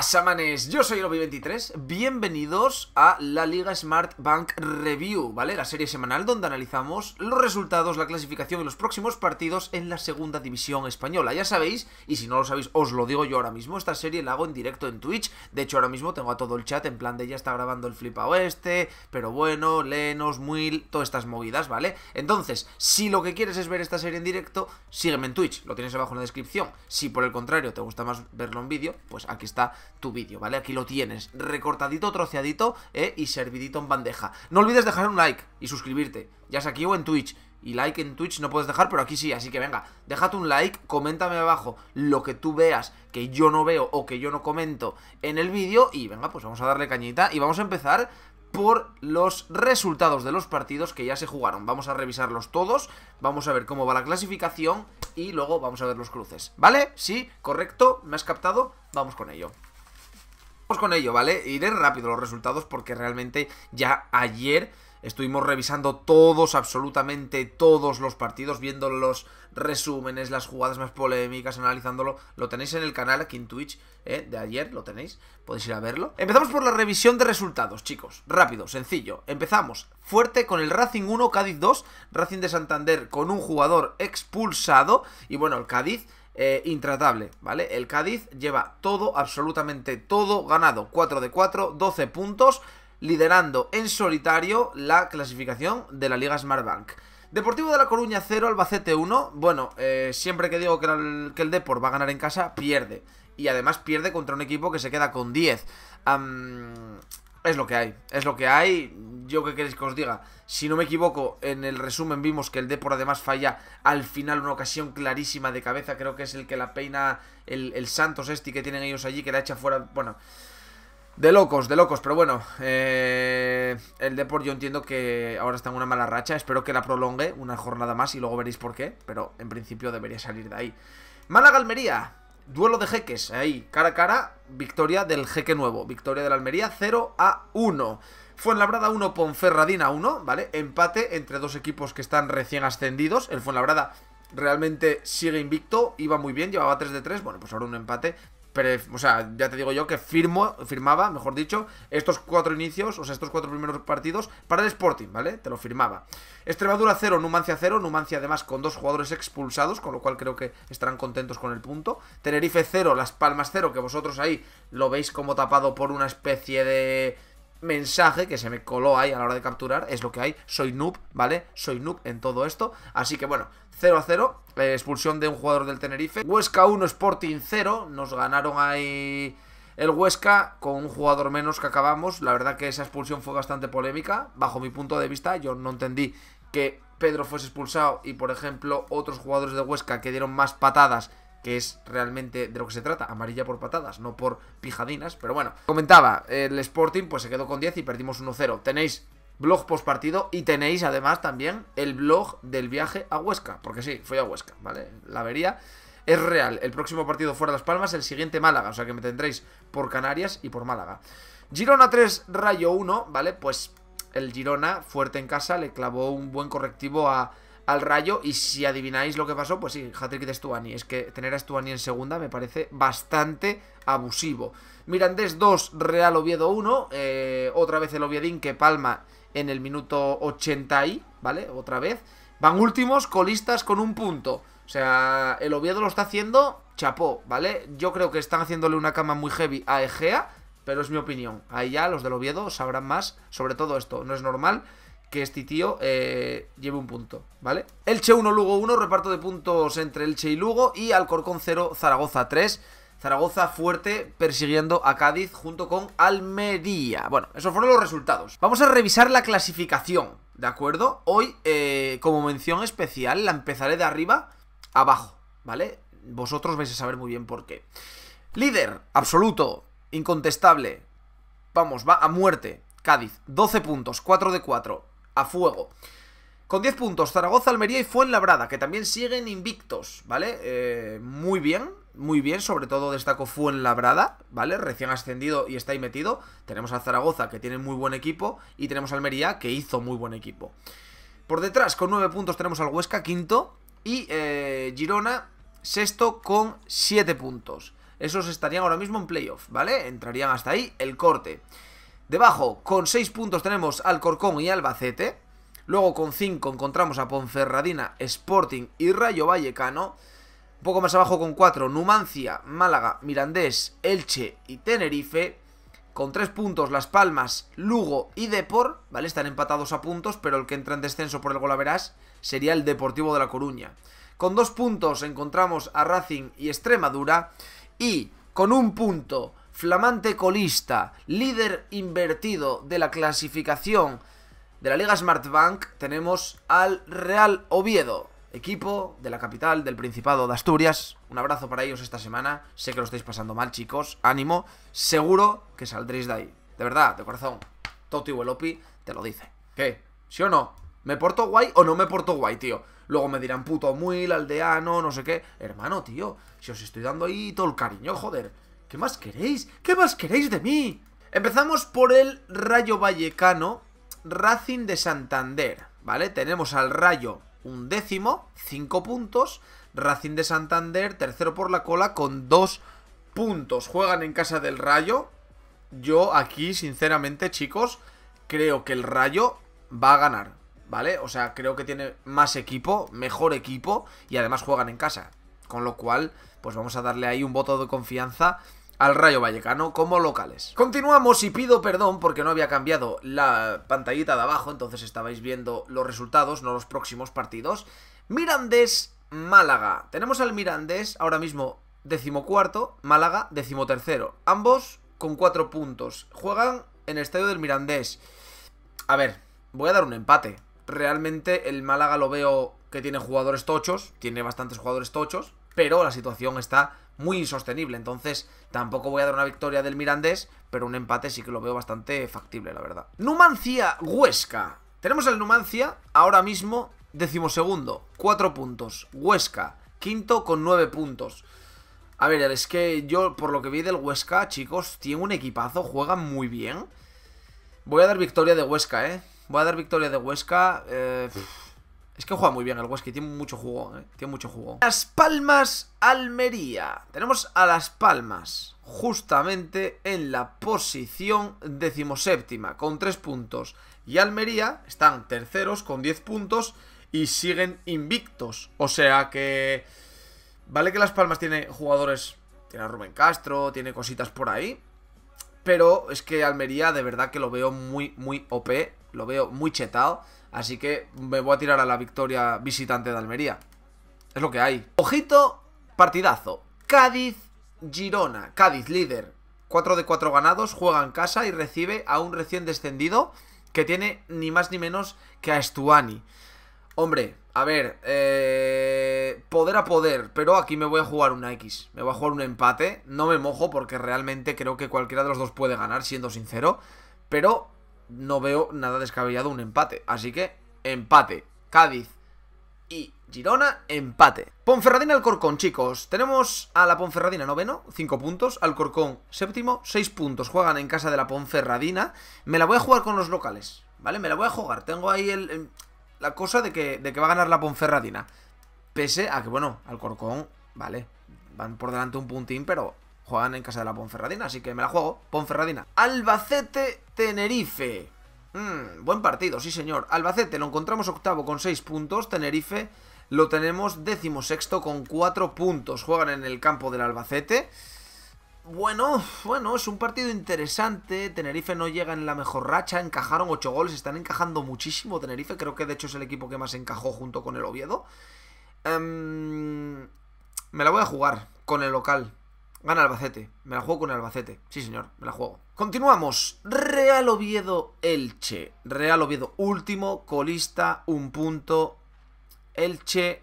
pasa, Yo soy obi 23 bienvenidos a la Liga Smart Bank Review, ¿vale? La serie semanal donde analizamos los resultados, la clasificación y los próximos partidos en la segunda división española. Ya sabéis, y si no lo sabéis, os lo digo yo ahora mismo, esta serie la hago en directo en Twitch. De hecho, ahora mismo tengo a todo el chat en plan de ya está grabando el flipa oeste, pero bueno, Lenos, Muil, todas estas movidas, ¿vale? Entonces, si lo que quieres es ver esta serie en directo, sígueme en Twitch, lo tienes abajo en la descripción. Si por el contrario te gusta más verlo en vídeo, pues aquí está tu vídeo, ¿vale? Aquí lo tienes, recortadito, troceadito ¿eh? y servidito en bandeja. No olvides dejar un like y suscribirte, ya sea aquí o en Twitch. Y like en Twitch no puedes dejar, pero aquí sí, así que venga, déjate un like, coméntame abajo lo que tú veas que yo no veo o que yo no comento en el vídeo y venga, pues vamos a darle cañita y vamos a empezar por los resultados de los partidos que ya se jugaron. Vamos a revisarlos todos, vamos a ver cómo va la clasificación y luego vamos a ver los cruces. ¿Vale? ¿Sí? ¿Correcto? ¿Me has captado? Vamos con ello. Pues con ello, ¿vale? Iré rápido los resultados porque realmente ya ayer... Estuvimos revisando todos, absolutamente todos los partidos, viendo los resúmenes, las jugadas más polémicas, analizándolo. Lo tenéis en el canal aquí en Twitch ¿eh? de ayer, lo tenéis, podéis ir a verlo. Empezamos por la revisión de resultados, chicos. Rápido, sencillo. Empezamos fuerte con el Racing 1, Cádiz 2, Racing de Santander con un jugador expulsado. Y bueno, el Cádiz eh, intratable, ¿vale? El Cádiz lleva todo, absolutamente todo ganado. 4 de 4, 12 puntos, liderando en solitario la clasificación de la Liga Smartbank. Deportivo de La Coruña 0, Albacete 1. Bueno, eh, siempre que digo que el, que Depor va a ganar en casa, pierde. Y además pierde contra un equipo que se queda con 10. Es lo que hay, es lo que hay. Yo que queréis que os diga. Si no me equivoco, en el resumen vimos que el Depor además falla al final una ocasión clarísima de cabeza. Creo que es el que la peina el, Santos este que tienen ellos allí, que la echa fuera. Bueno, de locos, de locos, pero bueno, eh, el Deport yo entiendo que ahora está en una mala racha, espero que la prolongue una jornada más y luego veréis por qué, pero en principio debería salir de ahí. Mala Galmería Duelo de jeques, ahí, cara a cara, victoria del jeque nuevo. Victoria de la Almería 0 a 1. Fuenlabrada 1, Ponferradina 1, ¿vale? Empate entre dos equipos que están recién ascendidos. El Fuenlabrada realmente sigue invicto, iba muy bien, llevaba 3 de 3. Bueno, pues ahora un empate o sea, ya te digo yo que firmo, firmaba, mejor dicho, estos cuatro inicios, o sea, estos cuatro primeros partidos para el Sporting, ¿vale? Te lo firmaba. Extremadura 0, Numancia 0, Numancia además con dos jugadores expulsados, con lo cual creo que estarán contentos con el punto. Tenerife 0, Las Palmas 0, que vosotros ahí lo veis como tapado por una especie de mensaje que se me coló ahí a la hora de capturar, es lo que hay, soy noob, ¿vale? Soy noob en todo esto, así que bueno, 0 a 0, eh, expulsión de un jugador del Tenerife, Huesca 1, Sporting 0, nos ganaron ahí el Huesca con un jugador menos que acabamos, la verdad que esa expulsión fue bastante polémica, bajo mi punto de vista, yo no entendí que Pedro fuese expulsado y por ejemplo otros jugadores de Huesca que dieron más patadas que es realmente de lo que se trata, amarilla por patadas, no por pijadinas, pero bueno. Comentaba, el Sporting pues se quedó con 10 y perdimos 1-0. Tenéis blog post partido y tenéis además también el blog del viaje a Huesca, porque sí, fui a Huesca, ¿vale? La vería. Es real, el próximo partido fuera de Las Palmas, el siguiente Málaga, o sea que me tendréis por Canarias y por Málaga. Girona 3, Rayo 1, ¿vale? Pues el Girona, fuerte en casa, le clavó un buen correctivo a al Rayo. Y si adivináis lo que pasó, pues sí, hat-trick de Stuani. Es que tener a Estuani en segunda me parece bastante abusivo. Mirandés 2, Real Oviedo 1. Eh, otra vez el Oviedín que palma en el minuto 80 y, ¿vale? Otra vez. Van últimos, colistas con un punto. O sea, el Oviedo lo está haciendo chapó, ¿vale? Yo creo que están haciéndole una cama muy heavy a Egea, pero es mi opinión. Ahí ya los del Oviedo sabrán más sobre todo esto. No es normal que este tío eh, lleve un punto, ¿vale? Elche 1, Lugo 1, reparto de puntos entre Elche y Lugo y Alcorcón 0, Zaragoza 3. Zaragoza fuerte persiguiendo a Cádiz junto con Almería. Bueno, esos fueron los resultados. Vamos a revisar la clasificación, ¿de acuerdo? Hoy, eh, como mención especial, la empezaré de arriba a abajo, ¿vale? Vosotros vais a saber muy bien por qué. Líder, absoluto, incontestable. Vamos, va a muerte. Cádiz, 12 puntos, 4 de 4 a fuego. Con 10 puntos, Zaragoza, Almería y Fuenlabrada, que también siguen invictos, ¿vale? Eh, muy bien, muy bien, sobre todo destaco Fuenlabrada, ¿vale? Recién ascendido y está ahí metido. Tenemos a Zaragoza, que tiene muy buen equipo, y tenemos a Almería, que hizo muy buen equipo. Por detrás, con 9 puntos, tenemos al Huesca, quinto, y eh, Girona, sexto, con 7 puntos. Esos estarían ahora mismo en playoff, ¿vale? Entrarían hasta ahí el corte. Debajo, con 6 puntos tenemos Alcorcón y Albacete. Luego con 5 encontramos a Ponferradina, Sporting y Rayo Vallecano. Un poco más abajo con 4, Numancia, Málaga, Mirandés, Elche y Tenerife. Con 3 puntos Las Palmas, Lugo y Depor, ¿vale? Están empatados a puntos, pero el que entra en descenso por el verás sería el Deportivo de La Coruña. Con 2 puntos encontramos a Racing y Extremadura. Y con un punto flamante colista, líder invertido de la clasificación de la Liga Smart Bank tenemos al Real Oviedo, equipo de la capital del Principado de Asturias. Un abrazo para ellos esta semana. Sé que lo estáis pasando mal, chicos. Ánimo. Seguro que saldréis de ahí. De verdad, de corazón. Toti Welopi te lo dice. ¿Qué? ¿Sí o no? ¿Me porto guay o no me porto guay, tío? Luego me dirán puto muil, aldeano, no sé qué. Hermano, tío, si os estoy dando ahí todo el cariño, joder. ¿Qué más queréis? ¿Qué más queréis de mí? Empezamos por el Rayo Vallecano, Racing de Santander, ¿vale? Tenemos al Rayo un décimo, cinco puntos. Racing de Santander, tercero por la cola, con dos puntos. Juegan en casa del Rayo. Yo aquí, sinceramente, chicos, creo que el Rayo va a ganar, ¿vale? O sea, creo que tiene más equipo, mejor equipo, y además juegan en casa. Con lo cual, pues vamos a darle ahí un voto de confianza al Rayo Vallecano como locales. Continuamos y pido perdón porque no había cambiado la pantallita de abajo, entonces estabais viendo los resultados, no los próximos partidos. Mirandés, Málaga. Tenemos al Mirandés ahora mismo decimocuarto, Málaga decimotercero. Ambos con cuatro puntos. Juegan en el estadio del Mirandés. A ver, voy a dar un empate. Realmente el Málaga lo veo que tiene jugadores tochos, tiene bastantes jugadores tochos, pero la situación está muy insostenible. Entonces, tampoco voy a dar una victoria del Mirandés, pero un empate sí que lo veo bastante factible, la verdad. Numancia Huesca. Tenemos el Numancia ahora mismo decimosegundo, cuatro puntos. Huesca, quinto con nueve puntos. A ver, es que yo, por lo que vi del Huesca, chicos, tiene un equipazo, juega muy bien. Voy a dar victoria de Huesca, ¿eh? Voy a dar victoria de Huesca. Eh, es que juega muy bien el que tiene mucho juego, eh. Tiene mucho juego. Las Palmas, Almería. Tenemos a Las Palmas justamente en la posición decimoséptima, con tres puntos. Y Almería están terceros con 10 puntos y siguen invictos. O sea que... Vale que Las Palmas tiene jugadores... Tiene a Rubén Castro, tiene cositas por ahí. Pero es que Almería de verdad que lo veo muy, muy OP. Lo veo muy chetado. Así que me voy a tirar a la victoria visitante de Almería. Es lo que hay. Ojito, partidazo. Cádiz, Girona. Cádiz líder. 4 de 4 ganados, juega en casa y recibe a un recién descendido que tiene ni más ni menos que a Estuani. Hombre, a ver, eh, poder a poder, pero aquí me voy a jugar una X, me voy a jugar un empate, no me mojo porque realmente creo que cualquiera de los dos puede ganar, siendo sincero, pero no veo nada descabellado un empate. Así que empate. Cádiz y Girona, empate. Ponferradina Alcorcón, chicos. Tenemos a la Ponferradina noveno, cinco puntos. Alcorcón séptimo, 6 puntos. Juegan en casa de la Ponferradina. Me la voy a jugar con los locales, ¿vale? Me la voy a jugar. Tengo ahí el, la cosa de que, de que va a ganar la Ponferradina. Pese a que, bueno, Alcorcón, vale, van por delante un puntín, pero Juegan en casa de la Ponferradina, así que me la juego. Ponferradina. Albacete-Tenerife. Mm, buen partido, sí señor. Albacete lo encontramos octavo con 6 puntos. Tenerife lo tenemos décimo sexto con 4 puntos. Juegan en el campo del Albacete. Bueno, bueno, es un partido interesante. Tenerife no llega en la mejor racha. Encajaron 8 goles. Están encajando muchísimo Tenerife. Creo que de hecho es el equipo que más encajó junto con el Oviedo. Em, me la voy a jugar con el local. Gana Albacete. Me la juego con Albacete. Sí, señor, me la juego. Continuamos. Real Oviedo Elche. Real Oviedo último, colista, un punto. Elche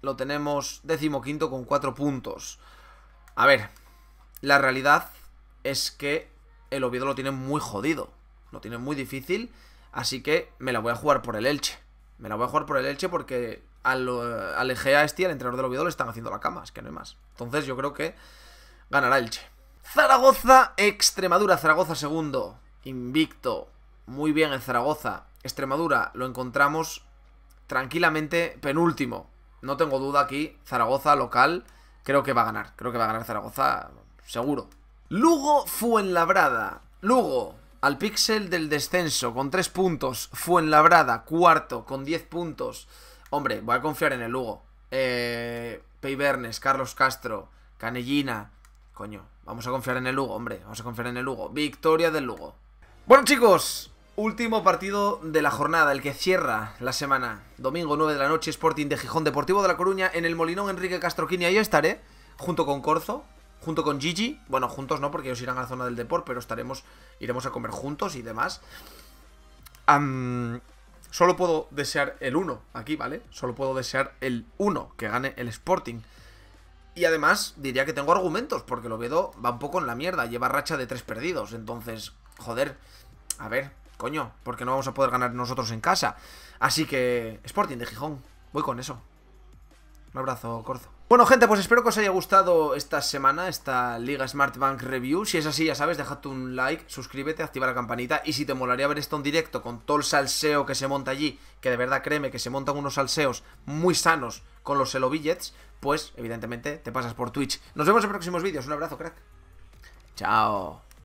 lo tenemos decimoquinto con cuatro puntos. A ver, la realidad es que el Oviedo lo tiene muy jodido. Lo tiene muy difícil. Así que me la voy a jugar por el Elche. Me la voy a jugar por el Elche porque al, eh, al Egea este, al entrenador del Oviedo, le están haciendo la cama, es que no hay más. Entonces yo creo que ganará el Che. Zaragoza, Extremadura, Zaragoza segundo, invicto, muy bien en Zaragoza. Extremadura lo encontramos tranquilamente penúltimo. No tengo duda aquí, Zaragoza local, creo que va a ganar, creo que va a ganar Zaragoza, seguro. Lugo, Fuenlabrada, Lugo, al píxel del descenso, con 3 puntos, Fuenlabrada, cuarto, con 10 puntos. Hombre, voy a confiar en el Lugo. Eh, Carlos Castro, Canellina. Coño, vamos a confiar en el Lugo, hombre. Vamos a confiar en el Lugo. Victoria del Lugo. Bueno, chicos, Último partido de la jornada, el que cierra la semana. Domingo 9 de la noche, Sporting de Gijón, Deportivo de La Coruña, en el Molinón Enrique Castroquini. Ahí estaré, junto con Corzo, junto con Gigi. Bueno, juntos no, porque ellos irán a la zona del deporte, pero estaremos, iremos a comer juntos y demás. Solo puedo desear el 1 aquí, ¿vale? Solo puedo desear el 1, que gane el Sporting. Y además diría que tengo argumentos, porque Lobedo va un poco en la mierda, lleva racha de 3 perdidos. Entonces, joder, a ver, coño, porque no vamos a poder ganar nosotros en casa. Así que, Sporting de Gijón, voy con eso. Un abrazo, Corzo. Bueno, gente, pues espero que os haya gustado esta semana, esta Liga Smart Bank Review. Si es así, ya sabes, déjate un like, suscríbete, activa la campanita. Y si te molaría ver esto en directo con todo el salseo que se monta allí, que de verdad créeme que se montan unos salseos muy sanos con los Elo Billets, pues evidentemente te pasas por Twitch. Nos vemos en próximos vídeos. Un abrazo, crack. Chao.